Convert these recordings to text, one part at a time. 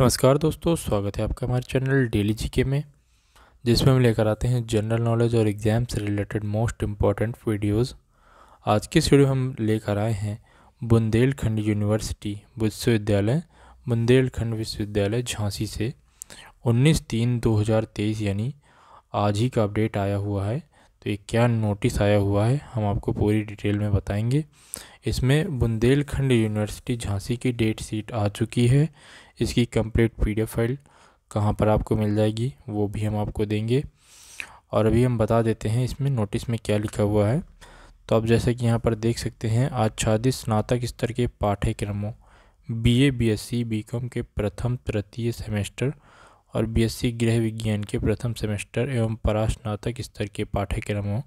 नमस्कार दोस्तों स्वागत है आपका हमारे चैनल डेली जीके में जिसमें हम लेकर आते हैं जनरल नॉलेज और एग्ज़ाम से रिलेटेड मोस्ट इम्पॉर्टेंट वीडियोस आज की वीडियो हम लेकर आए हैं बुंदेलखंड यूनिवर्सिटी विश्वविद्यालय बुंदेलखंड विश्वविद्यालय झांसी से 19 तीन 2023 यानी आज ही का अपडेट आया हुआ है तो ये क्या नोटिस आया हुआ है हम आपको पूरी डिटेल में बताएंगे इसमें बुंदेलखंड यूनिवर्सिटी झांसी की डेट सीट आ चुकी है इसकी कंप्लीट पीडीएफ फाइल कहाँ पर आपको मिल जाएगी वो भी हम आपको देंगे और अभी हम बता देते हैं इसमें नोटिस में क्या लिखा हुआ है तो आप जैसे कि यहाँ पर देख सकते हैं आच्छादित स्नातक स्तर के पाठ्यक्रमों सी बी कॉम के प्रथम तृतीय सेमेस्टर और बी सी गृह विज्ञान के प्रथम सेमेस्टर एवं परास्नातक स्तर के पाठ्यक्रमों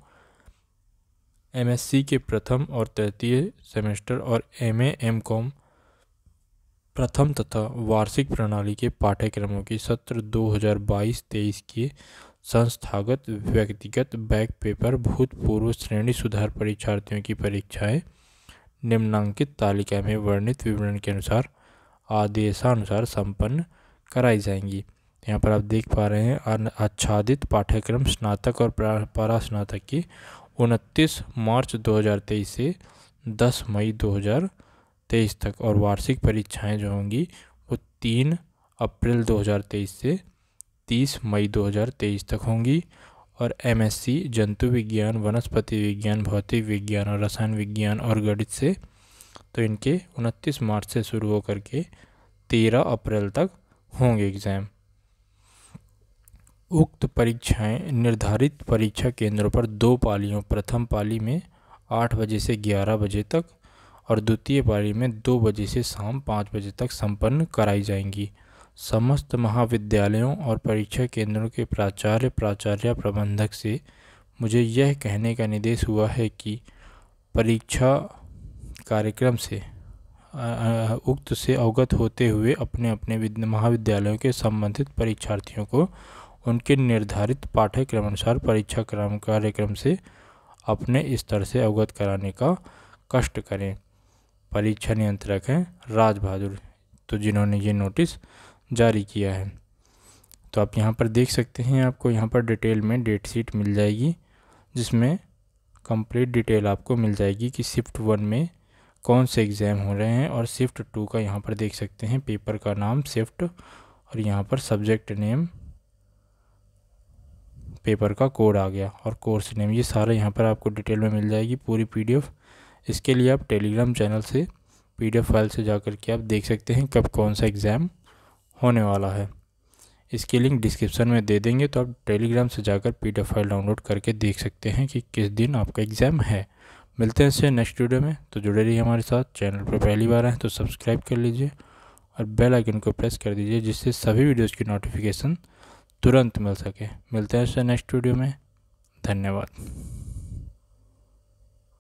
एमएससी के प्रथम और तृतीय सेमेस्टर और एमए एमकॉम प्रथम तथा वार्षिक प्रणाली के पाठ्यक्रमों की सत्र 2022-23 के संस्थागत व्यक्तिगत बैक पेपर भूतपूर्व श्रेणी सुधार परीक्षार्थियों की परीक्षाएं निम्नांकित तालिका में वर्णित विवरण के अनुसार आदेशानुसार संपन्न कराई जाएंगी यहाँ पर आप देख पा रहे हैं आच्छादित पाठ्यक्रम स्नातक और पारा स्नातक की उनतीस मार्च 2023 से 10 मई 2023 तेईस तक और वार्षिक परीक्षाएं जो होंगी वो तीन अप्रैल 2023 से तीस मई 2023 तक होंगी और एमएससी जंतु विज्ञान वनस्पति विज्ञान भौतिक विज्ञान और रसायन विज्ञान और गणित से तो इनके उनतीस मार्च से शुरू होकर के तेरह अप्रैल तक होंगे एग्ज़ाम उक्त परीक्षाएं निर्धारित परीक्षा केंद्रों पर दो पालियों प्रथम पाली में आठ बजे से ग्यारह बजे तक और द्वितीय पारी में दो बजे से शाम पाँच बजे तक संपन्न कराई जाएंगी समस्त महाविद्यालयों और परीक्षा केंद्रों के प्राचार्य प्राचार्य प्रबंधक से मुझे यह कहने का निर्देश हुआ है कि परीक्षा कार्यक्रम से उक्त से अवगत होते हुए अपने अपने महाविद्यालयों के संबंधित परीक्षार्थियों को उनके निर्धारित पाठ्यक्रम अनुसार परीक्षा क्रम कार्यक्रम से अपने स्तर से अवगत कराने का कष्ट करें परीक्षा नियंत्रक हैं राज बहादुर तो जिन्होंने ये नोटिस जारी किया है तो आप यहाँ पर देख सकते हैं आपको यहाँ पर डिटेल में डेट शीट मिल जाएगी जिसमें कंप्लीट डिटेल आपको मिल जाएगी कि शिफ्ट वन में कौन से एग्ज़ाम हो रहे हैं और शिफ्ट टू का यहाँ पर देख सकते हैं पेपर का नाम शिफ्ट और यहाँ पर सब्जेक्ट नेम पेपर का कोड आ गया और कोर्स नेम ये सारा यहाँ पर आपको डिटेल में मिल जाएगी पूरी पीडीएफ इसके लिए आप टेलीग्राम चैनल से पीडीएफ फाइल से जा कर के आप देख सकते हैं कब कौन सा एग्ज़ाम होने वाला है इसकी लिंक डिस्क्रिप्शन में दे देंगे तो आप टेलीग्राम से जाकर पीडीएफ फाइल डाउनलोड करके देख सकते हैं कि किस दिन आपका एग्ज़ाम है मिलते हैं इससे नेक्स्ट वीडियो में तो जुड़े रहिए हमारे साथ चैनल पर पहली बार आएँ तो सब्सक्राइब कर लीजिए और बेल आइकन को प्रेस कर दीजिए जिससे सभी वीडियोज़ की नोटिफिकेशन तुरंत मिल सके मिलते हैं इससे नेक्स्ट वीडियो में धन्यवाद